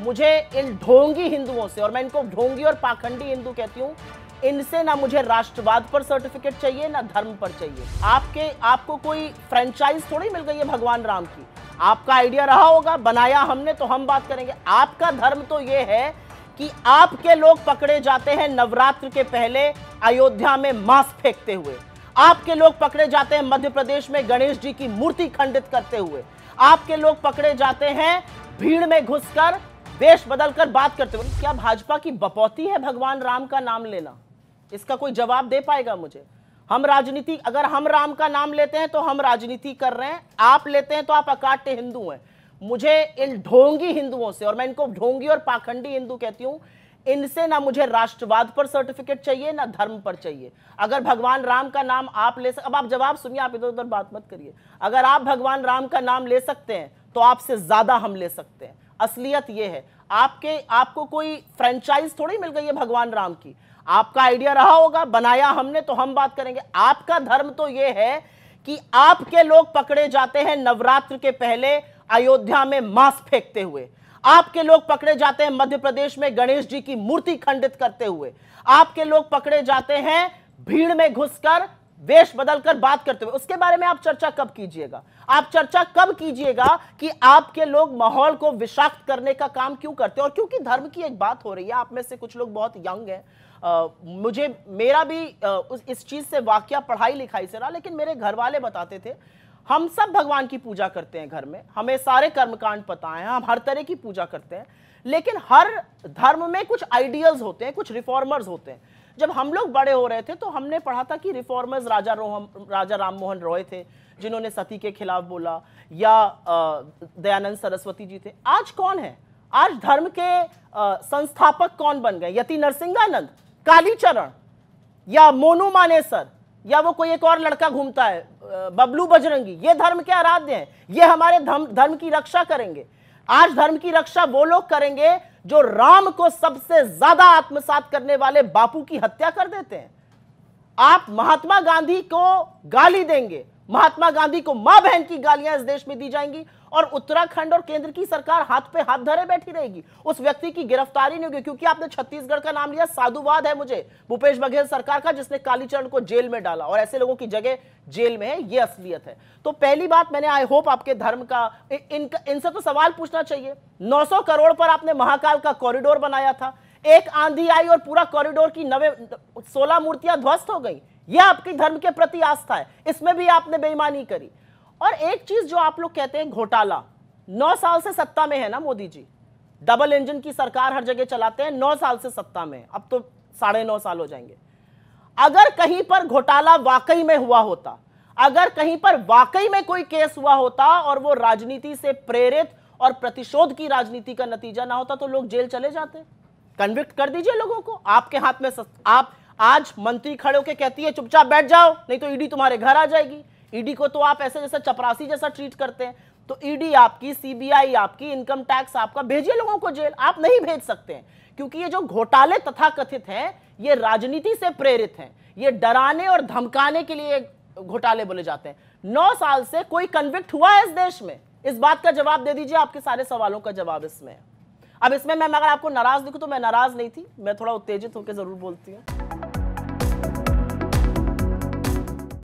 मुझे इन ढोंगी हिंदुओं से और मैं इनको ढोंगी और पाखंडी हिंदू कहती हूँ इनसे ना मुझे राष्ट्रवाद पर सर्टिफिकेट चाहिए ना धर्म पर चाहिए आपके आपको कोई फ्रेंचाइज थोड़ी मिल गई है भगवान राम की आपका आइडिया रहा होगा बनाया हमने तो हम बात करेंगे आपका धर्म तो ये है कि आपके लोग पकड़े जाते हैं नवरात्र के पहले अयोध्या में मांस फेंकते हुए आपके लोग पकड़े जाते हैं मध्य प्रदेश में गणेश जी की मूर्ति खंडित करते हुए आपके लोग पकड़े जाते हैं भीड़ में घुसकर बदल बदलकर बात करते हुए क्या भाजपा की बपौती है भगवान राम का नाम लेना इसका कोई जवाब दे पाएगा मुझे हम राजनीति अगर हम राम का नाम लेते हैं तो हम राजनीति कर रहे हैं आप लेते हैं तो आप अकाट्य हिंदू हैं मुझे इन ढोंगी हिंदुओं से और मैं इनको ढोंगी और पाखंडी हिंदू कहती हूँ इनसे ना मुझे राष्ट्रवाद पर सर्टिफिकेट चाहिए ना धर्म पर चाहिए अगर भगवान राम का नाम आप ले सक अब आप जवाब सुनिए आप इधर उधर बात मत करिए अगर आप भगवान राम का नाम ले सकते हैं तो आपसे ज़्यादा हम ले सकते हैं असलियत ये है आपके आपको कोई फ्रेंचाइज थोड़ी मिल गई है भगवान राम की आपका आइडिया रहा होगा बनाया हमने तो हम बात करेंगे आपका धर्म तो ये है कि आपके लोग पकड़े जाते हैं नवरात्र के पहले अयोध्या में मांस फेंकते हुए आपके लोग पकड़े जाते हैं मध्य प्रदेश में गणेश जी की मूर्ति खंडित करते हुए आपके लोग पकड़े जाते हैं भीड़ में घुसकर वेश बदलकर बात करते हुए उसके बारे में आप चर्चा कब कीजिएगा आप चर्चा कब कीजिएगा कि आपके लोग माहौल को विषाक्त करने का काम क्यों करते हैं और क्योंकि धर्म की एक बात हो रही है आप में से कुछ लोग बहुत यंग हैं मुझे मेरा भी आ, उस, इस चीज़ से वाक्य पढ़ाई लिखाई से रहा लेकिन मेरे घर वाले बताते थे हम सब भगवान की पूजा करते हैं घर में हमें सारे कर्मकांड पता है हम हर तरह की पूजा करते हैं लेकिन हर धर्म में कुछ आइडियल्स होते हैं कुछ रिफॉर्मर्स होते हैं जब हम लोग बड़े हो रहे थे तो हमने पढ़ा था कि रिफॉर्मर्स राजा रोहम राजा राम मोहन रॉय थे जिन्होंने सती के खिलाफ बोला या दयानंद सरस्वती जी थे आज कौन है आज धर्म के आ, संस्थापक कौन बन गए यति नरसिंहानंद कालीचरण या मोनू मानेसर या वो कोई एक और लड़का घूमता है बबलू बजरंगी ये धर्म के आराध्य हैं ये हमारे धर्म धर्म की रक्षा करेंगे आज धर्म की रक्षा वो लोग करेंगे जो राम को सबसे ज्यादा आत्मसात करने वाले बापू की हत्या कर देते हैं आप महात्मा गांधी को गाली देंगे महात्मा गांधी को मां बहन की गालियां इस देश में दी जाएंगी और उत्तराखंड और केंद्र की सरकार हाथ पे हाथ धरे बैठी रहेगी उस व्यक्ति की गिरफ्तारी नहीं होगी क्योंकि आपने छत्तीसगढ़ का नाम लिया साधुवाद है मुझे भूपेश बघेल सरकार का जिसने कालीचरण को जेल में डाला और ऐसे लोगों की जगह जेल में है यह असलियत है तो पहली बात मैंने आई होप आपके धर्म का इनका इनसे तो सवाल पूछना चाहिए नौ करोड़ पर आपने महाकाल का कॉरिडोर बनाया था एक आंधी आई और पूरा कॉरिडोर की नवे सोलह मूर्तियां ध्वस्त हो गई यह आपकी धर्म के प्रति आस्था है इसमें भी आपने बेईमानी करी और एक चीज जो आप लोग कहते हैं घोटाला नौ साल से सत्ता में है ना मोदी जी डबल इंजन की सरकार हर जगह चलाते हैं नौ साल से सत्ता में अब तो साढ़े नौ साल हो जाएंगे अगर कहीं पर घोटाला वाकई में हुआ होता अगर कहीं पर वाकई में कोई केस हुआ होता और वो राजनीति से प्रेरित और प्रतिशोध की राजनीति का नतीजा ना होता तो लोग जेल चले जाते कन्विक्ट कर दीजिए लोगों को आपके हाथ में सस्त, आप आज मंत्री खड़े होकर कहती है चुपचाप बैठ जाओ नहीं तो ईडी तुम्हारे घर आ जाएगी ईडी को तो आप ऐसे जैसे चपरासी जैसा ट्रीट करते हैं तो ईडी आपकी सीबीआई आपकी इनकम टैक्स आपका भेजिए लोगों को जेल आप नहीं भेज सकते हैं क्योंकि ये जो घोटाले तथा कथित हैं ये राजनीति से प्रेरित हैं ये डराने और धमकाने के लिए घोटाले बोले जाते हैं नौ साल से कोई कन्विक्ट हुआ है इस देश में इस बात का जवाब दे दीजिए आपके सारे सवालों का जवाब इसमें अब इसमें मैं अगर आपको नाराज दिखू तो मैं नाराज नहीं थी मैं थोड़ा उत्तेजित होकर जरूर बोलती हूँ